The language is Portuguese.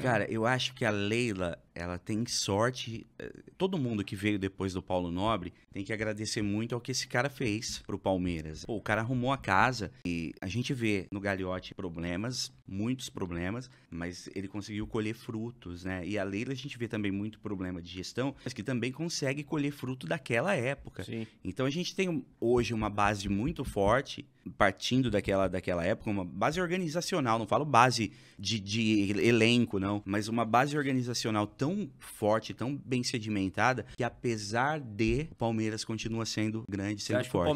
Cara, eu acho que a Leila, ela tem sorte. Eh, todo mundo que veio depois do Paulo Nobre tem que agradecer muito ao que esse cara fez pro Palmeiras. Pô, o cara arrumou a casa e a gente vê no Gagliotti problemas, muitos problemas, mas ele conseguiu colher frutos, né? E a Leila a gente vê também muito problema de gestão, mas que também consegue colher fruto daquela época. Sim. Então a gente tem hoje uma base muito forte partindo daquela, daquela época, uma base organizacional, não falo base de, de elenco, não, mas uma base organizacional tão tão forte, tão bem sedimentada, que apesar de o Palmeiras continua sendo grande, sendo forte.